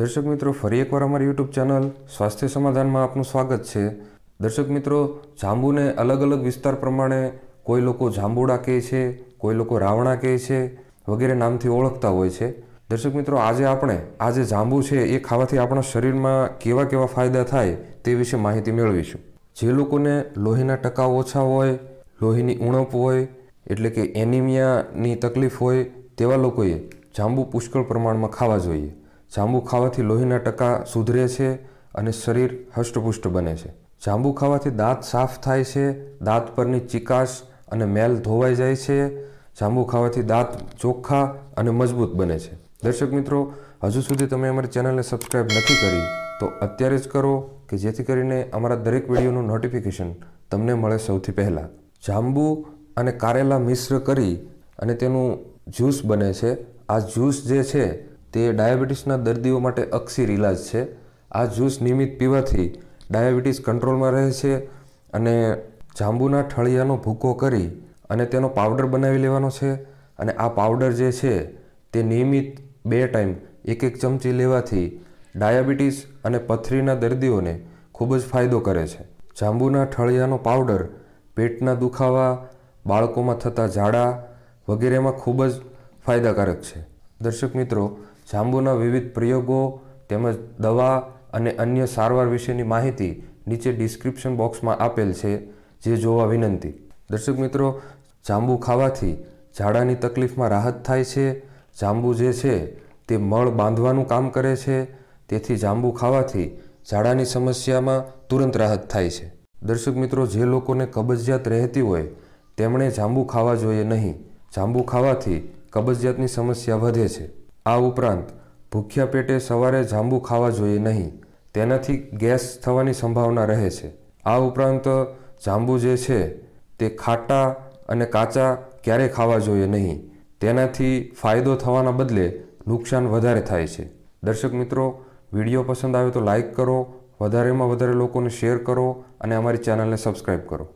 દર્શક મિત્રો ફરી એકવાર અમારી યુટ્યુબ ચેનલ સ્વાસ્થ્ય સમાધાનમાં આપનું સ્વાગત છે દર્શક મિત્રો જાંબુને અલગ અલગ વિસ્તાર પ્રમાણે કોઈ લોકો જાંબુડા કહે છે કોઈ લોકો રાવણા કહે છે વગેરે નામથી ઓળખતા હોય છે દર્શક મિત્રો આજે આપણે આ જે જાંબુ છે એ ખાવાથી આપણા શરીરમાં કેવા કેવા ફાયદા થાય તે વિશે માહિતી મેળવીશું જે લોકોને લોહીના ટકા ઓછા હોય લોહીની ઉણપ હોય એટલે કે એનિમિયાની તકલીફ હોય તેવા લોકોએ જાંબુ પુષ્કળ પ્રમાણમાં ખાવા જોઈએ જાંબુ ખાવાથી લોહીના ટકા સુધરે છે અને શરીર હષ્ટપુષ્ટ બને છે જાંબુ ખાવાથી દાંત સાફ થાય છે દાંત પરની ચિકાશ અને મેલ ધોવાઈ જાય છે જાંબુ ખાવાથી દાંત ચોખ્ખા અને મજબૂત બને છે દર્શક મિત્રો હજુ સુધી તમે અમારી ચેનલને સબસ્ક્રાઈબ નથી કરી તો અત્યારે જ કરો કે જેથી કરીને અમારા દરેક વિડીયોનું નોટિફિકેશન તમને મળે સૌથી પહેલાં જાંબુ અને કારેલા મિશ્ર કરી અને તેનું જ્યુસ બને છે આ જ્યુસ જે છે તે ડાયાબિટીસના દર્દીઓ માટે અક્ષીર ઇલાજ છે આ જ્યુસ નિયમિત પીવાથી ડાયાબિટીસ કંટ્રોલમાં રહે છે અને જાંબુના ઠળિયાનો ભૂકો કરી અને તેનો પાવડર બનાવી લેવાનો છે અને આ પાવડર જે છે તે નિયમિત બે ટાઈમ એક એક ચમચી લેવાથી ડાયાબિટીસ અને પથરીના દર્દીઓને ખૂબ જ ફાયદો કરે છે જાંબુના ઠળિયાનો પાવડર પેટના દુખાવા બાળકોમાં થતા ઝાડા વગેરેમાં ખૂબ જ ફાયદાકારક છે દર્શક મિત્રો જાંબુના વિવિધ પ્રયોગો તેમજ દવા અને અન્ય સારવાર વિશેની માહિતી નીચે ડિસ્ક્રિપ્શન બોક્સમાં આપેલ છે જે જોવા વિનંતી દર્શક મિત્રો જાંબુ ખાવાથી ઝાડાની તકલીફમાં રાહત થાય છે જાંબુ જે છે તે મળ બાંધવાનું કામ કરે છે તેથી જાંબુ ખાવાથી ઝાડાની સમસ્યામાં તુરંત રાહત થાય છે દર્શક મિત્રો જે લોકોને કબજિયાત રહેતી હોય તેમણે જાંબુ ખાવા જોઈએ નહીં જાંબુ ખાવાથી કબજિયાતની સમસ્યા વધે છે આ ઉપરાંત ભૂખ્યા પેટે સવારે જાંબુ ખાવા જોઈએ નહીં તેનાથી ગેસ થવાની સંભાવના રહે છે આ ઉપરાંત જાંબુ જે છે તે ખાટા અને કાચા ક્યારે ખાવા જોઈએ નહીં તેનાથી ફાયદો થવાના બદલે નુકસાન વધારે થાય છે દર્શક મિત્રો વિડીયો પસંદ આવે તો લાઈક કરો વધારેમાં વધારે લોકોને શેર કરો અને અમારી ચેનલને સબસ્ક્રાઈબ કરો